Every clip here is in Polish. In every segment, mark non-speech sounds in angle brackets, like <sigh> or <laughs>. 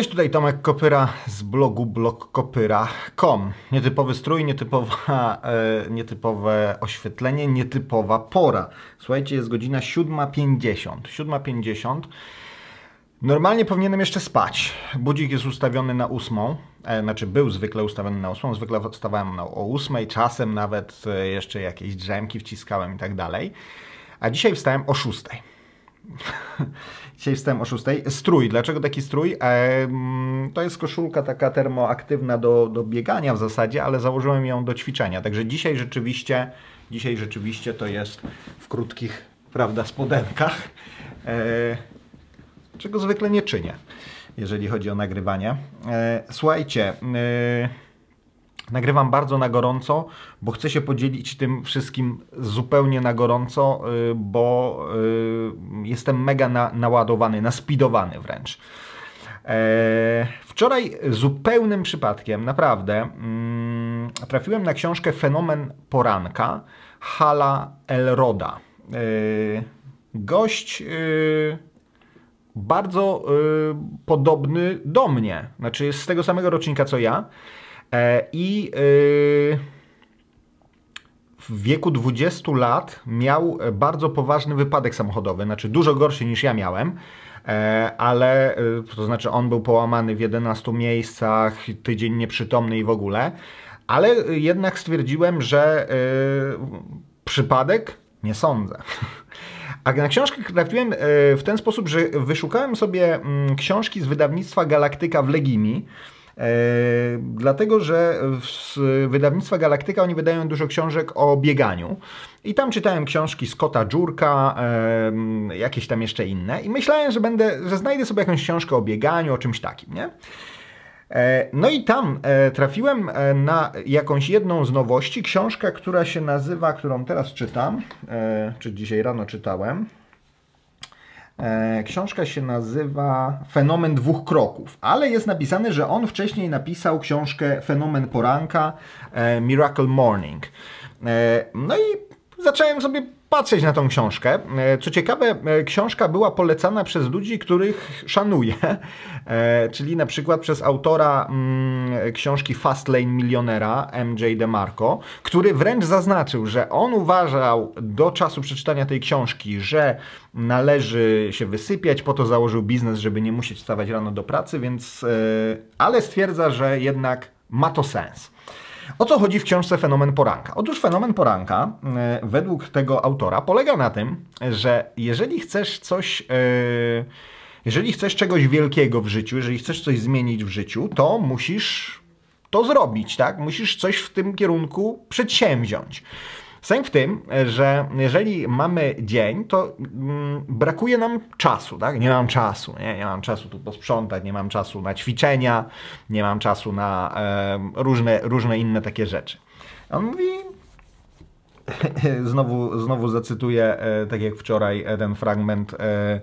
Cześć, tutaj Tomek Kopyra z blogu blogkopyra.com. Nietypowy strój, nietypowa, e, nietypowe oświetlenie, nietypowa pora. Słuchajcie, jest godzina 7.50. 7.50. Normalnie powinienem jeszcze spać. Budzik jest ustawiony na 8. E, znaczy był zwykle ustawiony na 8. Zwykle wstawałem na, o 8. Czasem nawet e, jeszcze jakieś drzemki wciskałem i tak dalej. A dzisiaj wstałem o 6. <laughs> Dzisiaj wstałem o 6. Strój. Dlaczego taki strój? Ehm, to jest koszulka taka termoaktywna do, do biegania w zasadzie, ale założyłem ją do ćwiczenia. Także dzisiaj rzeczywiście, dzisiaj rzeczywiście to jest w krótkich, prawda, spodenkach. E, czego zwykle nie czynię, jeżeli chodzi o nagrywanie. E, słuchajcie. E, Nagrywam bardzo na gorąco, bo chcę się podzielić tym wszystkim zupełnie na gorąco, y, bo y, jestem mega na, naładowany, naspidowany wręcz. E, wczoraj zupełnym przypadkiem, naprawdę, mm, trafiłem na książkę Fenomen Poranka Hala Elroda. E, gość y, bardzo podobny do mnie, znaczy z tego samego rocznika co ja. E, I y, w wieku 20 lat miał bardzo poważny wypadek samochodowy, znaczy dużo gorszy niż ja miałem e, ale y, to znaczy on był połamany w 11 miejscach, tydzień nieprzytomny i w ogóle, ale jednak stwierdziłem, że yy, przypadek nie sądzę. <laughs> A na książkę trafiłem y, w ten sposób, że wyszukałem sobie mm, książki z wydawnictwa Galaktyka w Legimi, E, dlatego że z wydawnictwa Galaktyka oni wydają dużo książek o bieganiu. I tam czytałem książki Scotta Jurka, jakieś tam jeszcze inne. I myślałem, że będę, że znajdę sobie jakąś książkę o bieganiu, o czymś takim, nie? E, no i tam e, trafiłem na jakąś jedną z nowości, książkę, która się nazywa, którą teraz czytam, czy dzisiaj rano czytałem. E, książka się nazywa Fenomen dwóch kroków, ale jest napisane, że on wcześniej napisał książkę Fenomen poranka, e, Miracle Morning. E, no i zacząłem sobie patrzeć na tą książkę. E, co ciekawe, e, książka była polecana przez ludzi, których szanuję, e, czyli na przykład przez autora mm, książki książki Fastlane Milionera, MJ DeMarco, który wręcz zaznaczył, że on uważał do czasu przeczytania tej książki, że należy się wysypiać, po to założył biznes, żeby nie musieć wstawać rano do pracy, więc, ale stwierdza, że jednak ma to sens. O co chodzi w książce Fenomen Poranka? Otóż fenomen poranka, e, według tego autora, polega na tym, że jeżeli chcesz coś. E, jeżeli chcesz czegoś wielkiego w życiu, jeżeli chcesz coś zmienić w życiu, to musisz to zrobić, tak? Musisz coś w tym kierunku przedsięwziąć. Sęk w tym, że jeżeli mamy dzień, to mm, brakuje nam czasu, tak? Nie mam czasu, nie? nie mam czasu tu posprzątać, nie mam czasu na ćwiczenia, nie mam czasu na e, różne, różne inne takie rzeczy. A on mówi, <laughs> znowu, znowu zacytuję, e, tak jak wczoraj, e, ten fragment e, e,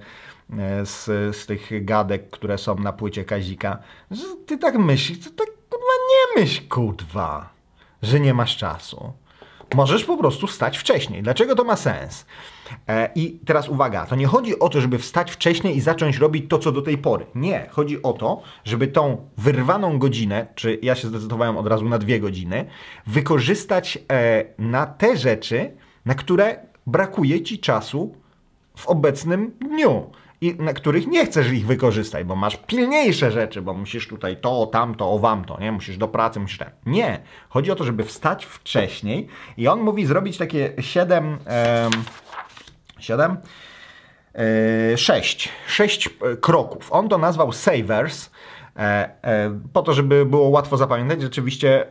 z, z tych gadek, które są na płycie Kazika, że ty tak myślisz, to tak kurwa nie myśl, kurwa, że nie masz czasu. Możesz po prostu wstać wcześniej. Dlaczego to ma sens? E, I teraz uwaga, to nie chodzi o to, żeby wstać wcześniej i zacząć robić to, co do tej pory. Nie, chodzi o to, żeby tą wyrwaną godzinę, czy ja się zdecydowałem od razu na dwie godziny, wykorzystać e, na te rzeczy, na które brakuje ci czasu w obecnym dniu i, na których nie chcesz ich wykorzystać, bo masz pilniejsze rzeczy, bo musisz tutaj to, tamto, o wam, to, nie? Musisz do pracy, musisz tak. Nie. Chodzi o to, żeby wstać wcześniej i on mówi zrobić takie 7... siedem, 7? E, sześć 6. 6 e, kroków. On to nazwał savers. E, po to, żeby było łatwo zapamiętać, rzeczywiście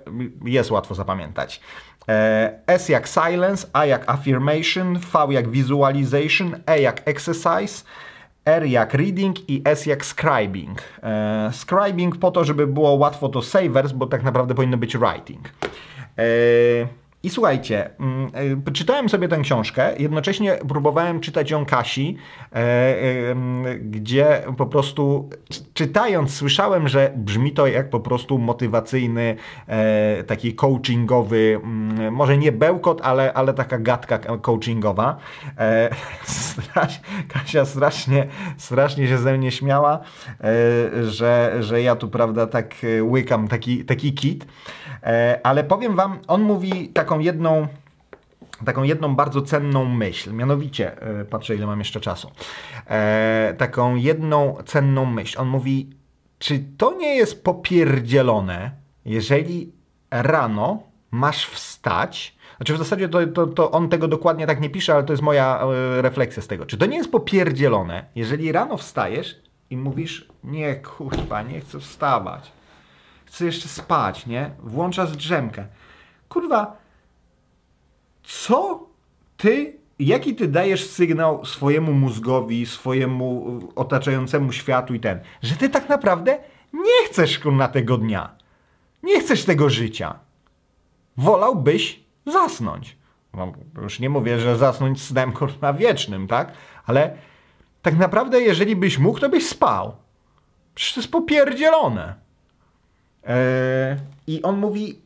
jest łatwo zapamiętać. S jak silence, A jak affirmation, V jak visualization, E jak exercise, R jak reading i S jak scribing. E, scribing po to, żeby było łatwo to savers, bo tak naprawdę powinno być writing. E, i słuchajcie, mm, y, czytałem sobie tę książkę, jednocześnie próbowałem czytać ją Kasi, e, gdzie po prostu czytając słyszałem, że brzmi to jak po prostu motywacyjny, e, taki coachingowy, mm, może nie bełkot, ale, ale taka gadka coachingowa. E, <laughs> Kasia strasznie, strasznie się ze mnie śmiała, że, że ja tu, prawda, tak łykam taki, taki kit. E, ale powiem wam, on mówi taką jedną taką jedną bardzo cenną myśl, mianowicie, e, patrzę ile mam jeszcze czasu, e, taką jedną cenną myśl. On mówi, czy to nie jest popierdzielone, jeżeli rano masz wstać, znaczy w zasadzie to, to, to on tego dokładnie tak nie pisze, ale to jest moja refleksja z tego. Czy to nie jest popierdzielone, jeżeli rano wstajesz i mówisz, nie kurwa, nie chcę wstawać chcę jeszcze spać, nie? Włączasz drzemkę. Kurwa, co ty, jaki ty dajesz sygnał swojemu mózgowi, swojemu y, otaczającemu światu i ten, że ty tak naprawdę nie chcesz na tego dnia. Nie chcesz tego życia. Wolałbyś zasnąć. No, już nie mówię, że zasnąć snem kurwa wiecznym, tak? Ale tak naprawdę, jeżeli byś mógł, to byś spał. Przecież to jest popierdzielone. E, I on mówi,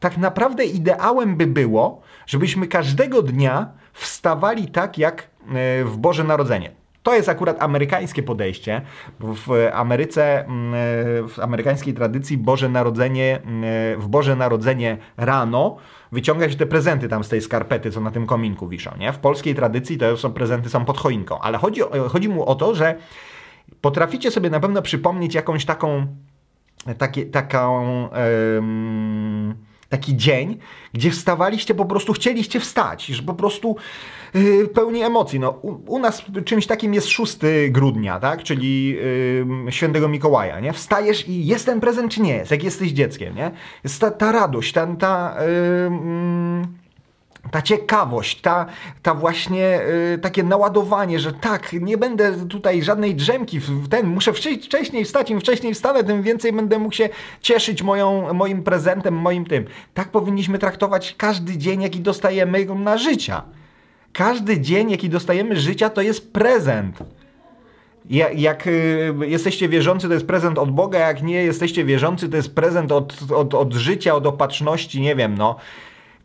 tak naprawdę ideałem by było, żebyśmy każdego dnia wstawali tak jak e, w Boże Narodzenie. To jest akurat amerykańskie podejście. W Ameryce, e, w amerykańskiej tradycji Boże Narodzenie, w Boże Narodzenie rano wyciąga się te prezenty tam z tej skarpety, co na tym kominku wiszą, nie? W polskiej tradycji to są prezenty są pod choinką, ale chodzi, chodzi mu o to, że potraficie sobie na pewno przypomnieć jakąś taką taki taką, um, taki dzień, gdzie wstawaliście, po prostu chcieliście wstać, że po prostu yy, pełni emocji. No, u, u, nas czymś takim jest 6 grudnia, tak? czyli yy, świętego Mikołaja. Nie? Wstajesz i jest ten prezent czy nie jest, jak jesteś dzieckiem. Nie? Jest ta, ta radość, ten, ta ta ciekawość, ta, ta właśnie y, takie naładowanie, że tak, nie będę tutaj żadnej drzemki w ten, muszę wcześniej wstać, im wcześniej wstanę, tym więcej będę mógł się cieszyć moją, moim prezentem, moim tym. Tak powinniśmy traktować każdy dzień, jaki dostajemy na życia. Każdy dzień, jaki dostajemy życia, to jest prezent. Ja, jak y, jesteście wierzący, to jest prezent od Boga, jak nie jesteście wierzący, to jest prezent od, od, od życia, od opatrzności, nie wiem, no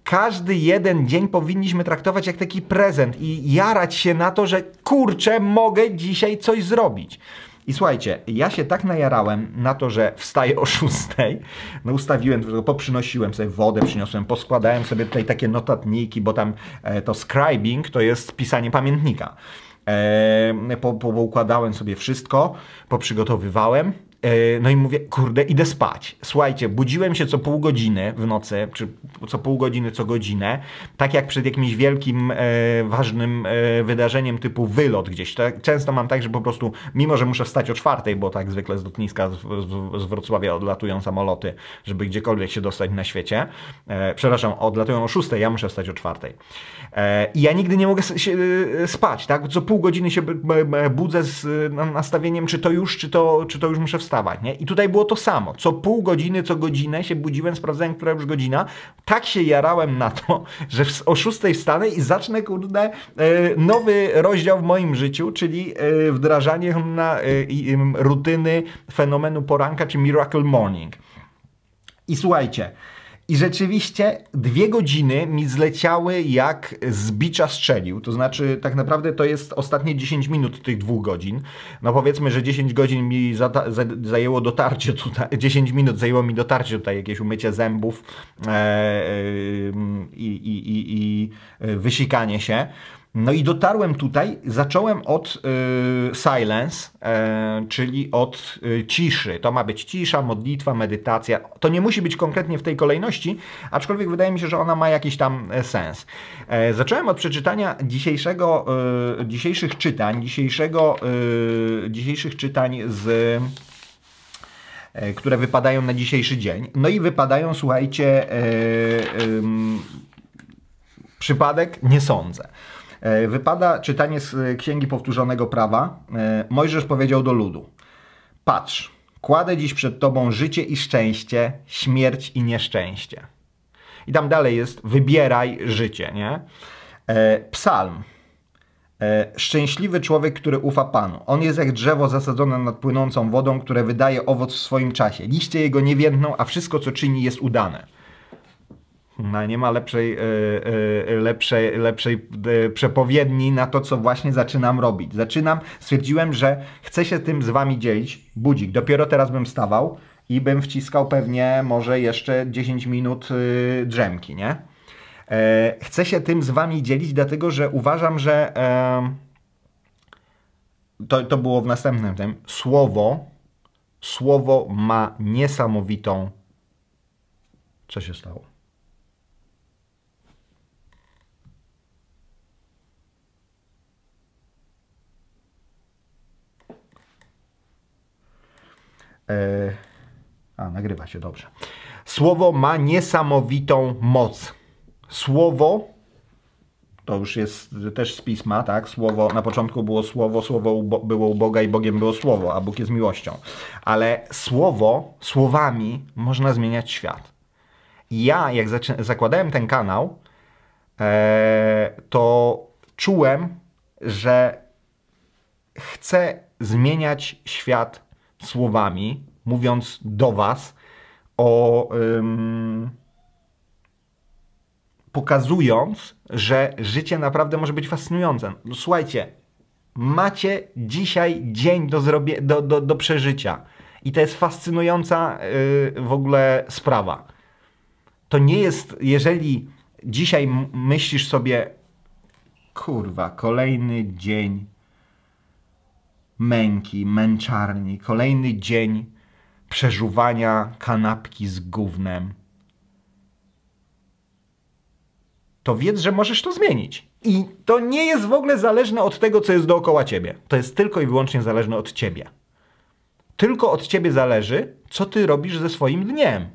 każdy jeden dzień powinniśmy traktować jak taki prezent i jarać się na to, że kurczę, mogę dzisiaj coś zrobić. I słuchajcie, ja się tak najarałem na to, że wstaję o szóstej, No ustawiłem, poprzynosiłem sobie wodę, przyniosłem, poskładałem sobie tutaj takie notatniki, bo tam e, to scribing to jest pisanie pamiętnika. E, po, po, układałem sobie wszystko, poprzygotowywałem, E, no i mówię, kurde, idę spać. Słuchajcie, budziłem się co pół godziny w nocy, czy co pół godziny, co godzinę, tak jak przed jakimś wielkim, e, ważnym e, wydarzeniem typu wylot gdzieś. Tak, często mam tak, że po prostu, mimo że muszę wstać o czwartej, bo tak zwykle z lotniska z, z, z Wrocławia odlatują samoloty, żeby gdziekolwiek się dostać na świecie. E, przepraszam, odlatują o szóstej, ja muszę wstać o czwartej. E, I ja nigdy nie mogę się, e, spać, tak? Co pół godziny się budzę z nastawieniem, czy to już, czy to, czy to już muszę wstać wstawać, nie? I tutaj było to samo. Co pół godziny, co godzinę się budziłem, sprawdzałem, która już godzina. Tak się jarałem na to, <laughs> że o 6 wstanę i zacznę, kurde, e, nowy rozdział w moim życiu, czyli e, wdrażanie na e, rutyny fenomenu poranka, czy Miracle Morning. I słuchajcie, i rzeczywiście dwie godziny mi zleciały jak z bicza strzelił. To znaczy, tak naprawdę to jest ostatnie 10 minut tych dwóch godzin. No powiedzmy, że 10 godzin mi zajęło dotarcie tutaj, 10 <laughs> minut zajęło mi dotarcie tutaj, jakieś umycie zębów e, e, i, i e, wysikanie się. No i dotarłem tutaj, zacząłem od y, silence, y, czyli od y, ciszy. To ma być cisza, modlitwa, medytacja. To nie musi być konkretnie w tej kolejności, aczkolwiek wydaje mi się, że ona ma jakiś tam e, sens. E, zacząłem od przeczytania dzisiejszego, y, dzisiejszych czytań, dzisiejszego, y, dzisiejszych czytań z które wypadają na dzisiejszy dzień. No i wypadają, słuchajcie, przypadek nie sądzę. E, wypada czytanie z e, Księgi Powtórzonego Prawa. E, Mojżesz powiedział do ludu: Patrz, kładę dziś przed tobą życie i szczęście, śmierć i nieszczęście. I tam dalej jest: wybieraj życie, nie? Psalm. Szczęśliwy człowiek, który ufa Panu. On jest jak drzewo zasadzone nad płynącą wodą, które wydaje owoc w swoim czasie. Liście jego nie a wszystko, co czyni, jest udane. No, nie ma lepszej, e, e, lepszej, lepszej e, przepowiedni na to, co właśnie zaczynam robić. Zaczynam, stwierdziłem, że chcę się tym z wami dzielić. Budzik, dopiero teraz bym wstawał i bym wciskał pewnie może jeszcze 10 minut y, drzemki, nie? Chcę się tym z wami dzielić, dlatego że uważam, że to, to było w następnym tym. Słowo, słowo ma niesamowitą. Co się stało? E, a, nagrywa się dobrze. Słowo ma niesamowitą moc. Słowo to już jest też z pisma, tak? Słowo, na początku było słowo, słowo ubo, było u Boga i Bogiem było słowo, a Bóg jest miłością. Ale słowo, słowami można zmieniać świat. ja, jak zakładałem ten kanał, e, to czułem, że chcę zmieniać świat słowami, mówiąc do Was o. Ym, pokazując, że życie naprawdę może być fascynujące. słuchajcie, macie dzisiaj dzień do, zrobie, do, do, do przeżycia. I to jest fascynująca yy, w ogóle sprawa. To nie jest, jeżeli dzisiaj myślisz sobie, kurwa, kolejny dzień męki, męczarni, kolejny dzień przeżuwania kanapki z gównem, to wiedz, że możesz to zmienić. I to nie jest w ogóle zależne od tego, co jest dookoła ciebie. To jest tylko i wyłącznie zależne od ciebie. Tylko od ciebie zależy, co ty robisz ze swoim dniem.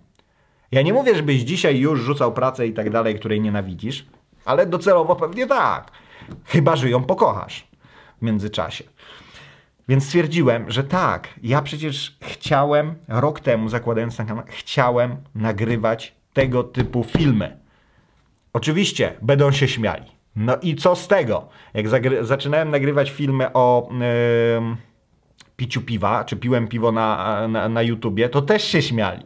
Ja nie mówię, żebyś dzisiaj już rzucał pracę i tak dalej, której nienawidzisz, ale docelowo pewnie tak. Chyba, że ją pokochasz w międzyczasie. Więc stwierdziłem, że tak, ja przecież chciałem, rok temu zakładając na kanał, chciałem nagrywać tego typu filmy. Oczywiście będą się śmiali. No i co z tego? Jak zaczynałem nagrywać filmy o yy, piciu piwa, czy piłem piwo na, na, na YouTubie, to też się śmiali.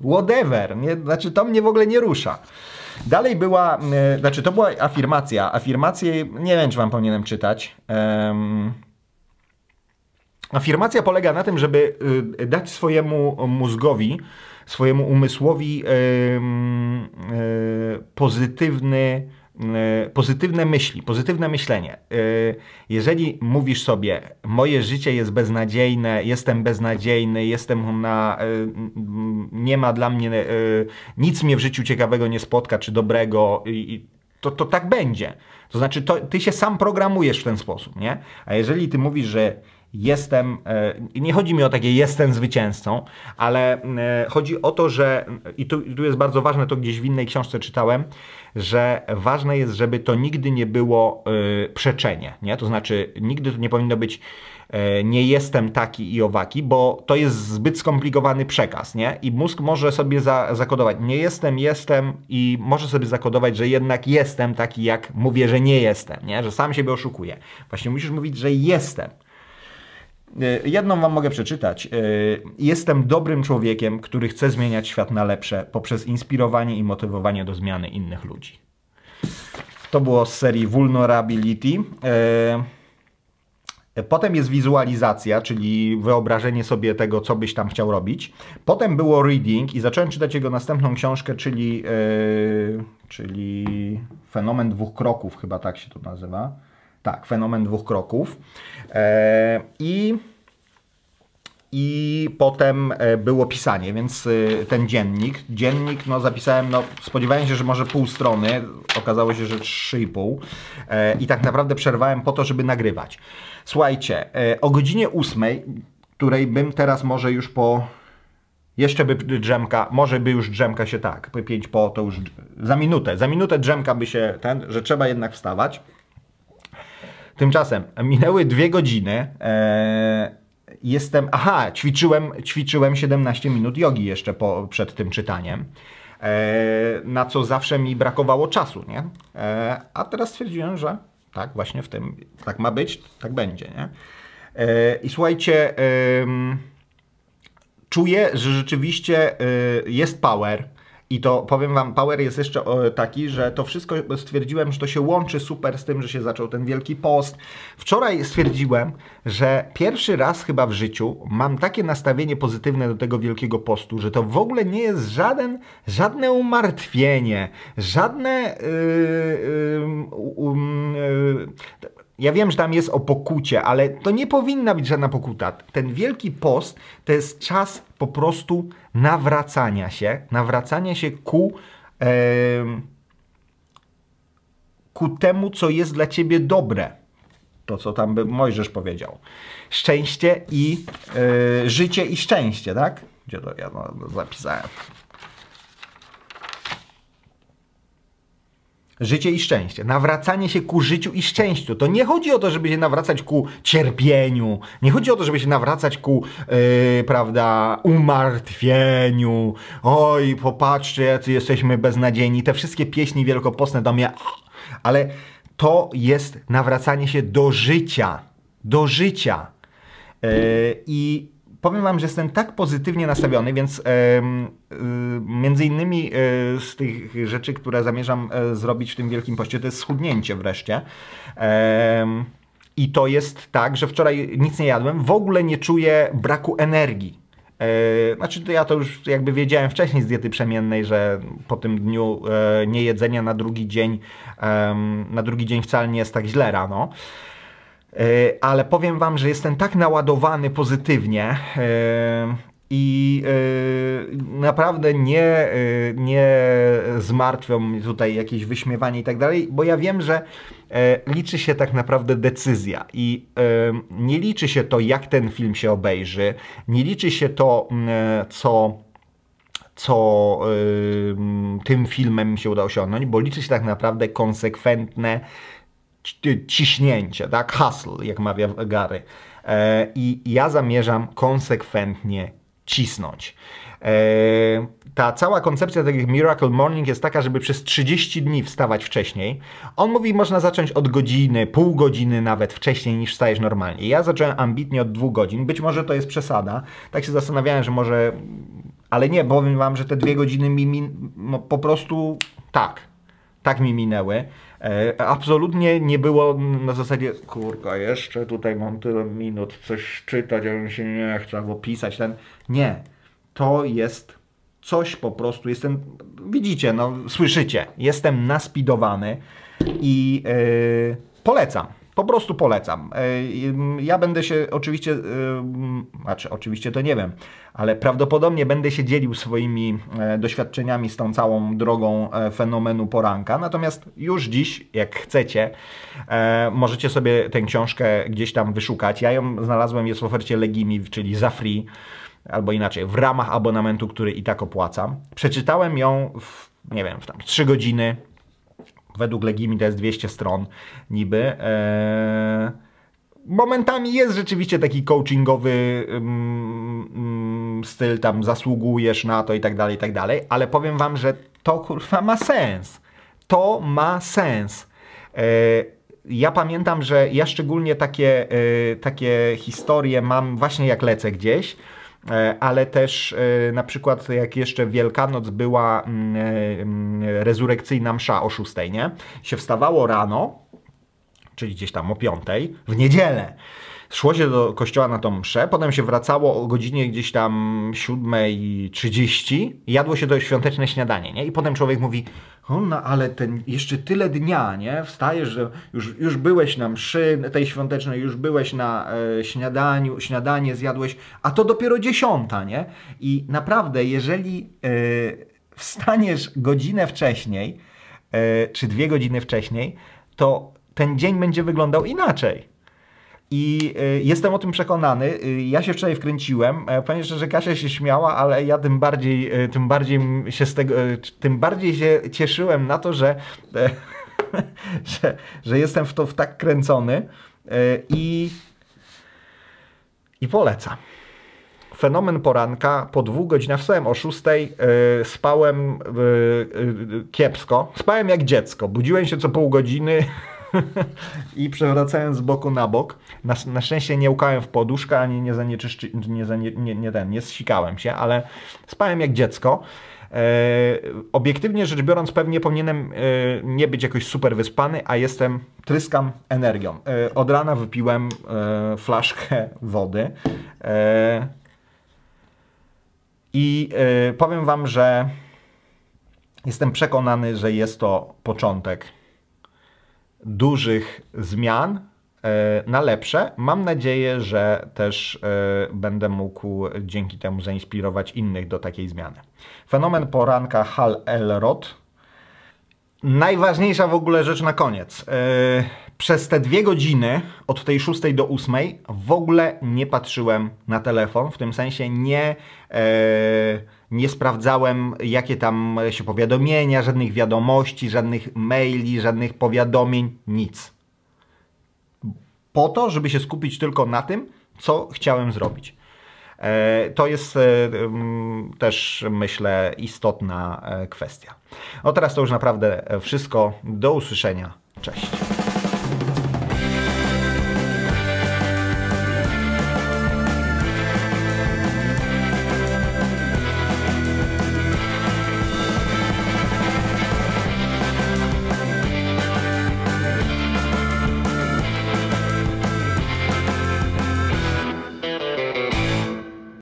Whatever, nie? znaczy to mnie w ogóle nie rusza. Dalej była, yy, znaczy to była afirmacja. Afirmację, nie wiem czy wam powinienem czytać. Yy, Afirmacja polega na tym, żeby y, dać swojemu mózgowi, swojemu umysłowi e, pozytywny, e, pozytywne myśli, pozytywne myślenie. E, jeżeli mówisz sobie, moje życie jest beznadziejne, jestem beznadziejny, jestem na. nie ma dla mnie. nic mnie w życiu ciekawego nie spotka, czy dobrego, to, to tak będzie. To znaczy, to, ty się sam programujesz w ten sposób, nie? A jeżeli ty mówisz, że jestem, e, nie chodzi mi o takie jestem zwycięzcą, ale e, chodzi o to, że i tu, tu jest bardzo ważne, to gdzieś w innej książce czytałem, że ważne jest, żeby to nigdy nie było e, przeczenie, nie? To znaczy nigdy to nie powinno być nie jestem taki i owaki, bo to jest zbyt skomplikowany przekaz, nie? I mózg może sobie za, zakodować, nie jestem, jestem i może sobie zakodować, że jednak jestem taki, jak mówię, że nie jestem, nie? Że sam siebie oszukuję. Właśnie musisz mówić, że jestem. E, jedną wam mogę przeczytać. E, jestem dobrym człowiekiem, który chce zmieniać świat na lepsze poprzez inspirowanie i motywowanie do zmiany innych ludzi. To było z serii Vulnerability. E, potem jest wizualizacja, czyli wyobrażenie sobie tego, co byś tam chciał robić. Potem było reading i zacząłem czytać jego następną książkę, czyli, czyli Fenomen dwóch kroków, chyba tak się to nazywa. Tak, fenomen dwóch kroków. E, I i potem e, było pisanie, więc e, ten dziennik, dziennik no zapisałem, no spodziewałem się, że może pół strony, okazało się, że trzy i pół e, i tak naprawdę przerwałem po to, żeby nagrywać. Słuchajcie, o godzinie ósmej, której bym teraz może już po jeszcze by drzemka, może by już drzemka się tak, pięć po to już za minutę, za minutę drzemka by się ten, że trzeba jednak wstawać. Tymczasem minęły dwie godziny. E, jestem. Aha, ćwiczyłem, ćwiczyłem 17 minut jogi jeszcze po, przed tym czytaniem. E, na co zawsze mi brakowało czasu, nie? E, a teraz stwierdziłem, że tak właśnie w tym, tak ma być, tak będzie, nie? E, I słuchajcie, czuję, że rzeczywiście e, jest power. I to powiem Wam, power jest jeszcze e, taki, że to wszystko stwierdziłem, że to się łączy super z tym, że się zaczął ten wielki post. Wczoraj stwierdziłem, że pierwszy raz chyba w życiu mam takie nastawienie pozytywne do tego wielkiego postu, że to w ogóle nie jest żaden, żadne umartwienie, żadne. Yy, yy, yy, ja wiem, że tam jest o pokucie, ale to nie powinna być żadna pokuta. Ten wielki post to jest czas po prostu nawracania się, nawracania się ku, e, ku temu, co jest dla ciebie dobre. To, co tam by Mojżesz powiedział. Szczęście i e, życie i szczęście, tak? Gdzie to ja no, zapisałem? życie i szczęście. Nawracanie się ku życiu i szczęściu. To nie chodzi o to, żeby się nawracać ku cierpieniu. Nie chodzi o to, żeby się nawracać ku, yy, prawda, umartwieniu. Oj, popatrzcie, jacy jesteśmy beznadziejni. Te wszystkie pieśni wielkopostne do mnie... Ale to jest nawracanie się do życia. Do życia. Yy, I powiem Wam, że jestem tak pozytywnie nastawiony, więc y, między innymi y, z tych rzeczy, które zamierzam e, zrobić w tym Wielkim Poście, to jest schudnięcie wreszcie. I to jest tak, że wczoraj nic nie jadłem, w ogóle nie czuję braku energii. Yy, znaczy, to ja to już jakby wiedziałem wcześniej z diety przemiennej, że po tym dniu yy, niejedzenia na drugi dzień, yy, na drugi dzień wcale nie jest tak źle rano. Yy, E, ale powiem Wam, że jestem tak naładowany pozytywnie e, i e, naprawdę nie, nie zmartwią mnie tutaj jakieś wyśmiewanie i tak dalej, bo ja wiem, że liczy się tak naprawdę decyzja i nie liczy się to, jak ten film się obejrzy, nie liczy się to, co co y, tym filmem się uda osiągnąć, bo liczy się tak naprawdę konsekwentne ciśnięcie, tak? Hustle, jak mawia Gary. E, I ja zamierzam konsekwentnie cisnąć. E, ta cała koncepcja takich Miracle Morning jest taka, żeby przez 30 dni wstawać wcześniej. On mówi, można zacząć od godziny, pół godziny nawet wcześniej niż wstajesz normalnie. Ja zacząłem ambitnie od dwóch godzin. Być może to jest przesada. Tak się zastanawiałem, że może... Ale nie, powiem wam, że te dwie godziny mi... Min... No, po prostu tak. Tak mi minęły. E, absolutnie nie było na zasadzie, kurka, jeszcze tutaj mam tyle minut, coś czytać, a mi się nie chciał, albo pisać ten. Nie. To jest coś po prostu, jestem, widzicie, no, słyszycie, jestem naspidowany i yy, polecam. Po prostu polecam. E, ja będę się oczywiście, e, znaczy oczywiście to nie wiem, ale prawdopodobnie będę się dzielił swoimi e, doświadczeniami z tą całą drogą fenomenu poranka. Natomiast już dziś, jak chcecie, możecie sobie tę książkę gdzieś tam wyszukać. Ja ją znalazłem, jest w ofercie Legimi, czyli za free, albo inaczej, w ramach abonamentu, który i tak opłacam. Przeczytałem ją w, nie wiem, w tam 3 godziny Według Legimi to jest 200 stron niby. E, momentami jest rzeczywiście taki coachingowy mm, mm, styl, tam zasługujesz na to i tak dalej, i tak dalej, ale powiem wam, że to kurwa ma sens. To ma sens. E, ja pamiętam, że ja szczególnie takie, e, takie historie mam właśnie jak lecę gdzieś, E, ale też e, na przykład jak jeszcze Wielkanoc była mm, e, mm, rezurekcyjna msza o szóstej, nie? Się wstawało rano, czyli gdzieś tam o piątej w niedzielę. Szło się do kościoła na tą mszę, potem się wracało o godzinie gdzieś tam 7.30, jadło się to świąteczne śniadanie, nie? I potem człowiek mówi, o, no ale ten, jeszcze tyle dnia, nie? Wstajesz, że już, już byłeś na mszy tej świątecznej, już byłeś na e, śniadaniu, śniadanie zjadłeś, a to dopiero dziesiąta, nie? I naprawdę, jeżeli e, wstaniesz godzinę wcześniej, e, czy dwie godziny wcześniej, to ten dzień będzie wyglądał inaczej. I e, jestem o tym przekonany. E, ja się wczoraj wkręciłem. E, powiem szczerze, że Kasia się śmiała, ale ja tym bardziej, tym bardziej się z tego, tym bardziej się cieszyłem na to, że, <laughs> że, że jestem w to w tak kręcony. I, I polecam. Fenomen poranka po dwóch godzinach, wstałem o szóstej, yy, spałem yy, yy, kiepsko, spałem jak dziecko, budziłem się co pół godziny, <laughs> I przewracając z boku na bok, na, na szczęście nie łkałem w poduszkę, ani nie zanieczyszczy, nie, zanie, nie, nie, ten, nie zsikałem się, ale spałem jak dziecko. E, obiektywnie rzecz biorąc, pewnie powinienem e, nie być jakoś super wyspany, a jestem, tryskam energią. E, od rana wypiłem flaszkę wody i powiem Wam, że jestem przekonany, że jest to początek dużych zmian e, na lepsze. Mam nadzieję, że też e, będę mógł dzięki temu zainspirować innych do takiej zmiany. Fenomen poranka Hal Elrod. Najważniejsza w ogóle rzecz na koniec. E, przez te dwie godziny, od tej 6 do 8, w ogóle nie patrzyłem na telefon, w tym sensie nie. Yy nie sprawdzałem, jakie tam się powiadomienia, żadnych wiadomości, żadnych maili, żadnych powiadomień, nic. Po to, żeby się skupić tylko na tym, co chciałem zrobić. E, to jest e, też, myślę, istotna e, kwestia. No teraz to już naprawdę wszystko. Do usłyszenia. Cześć.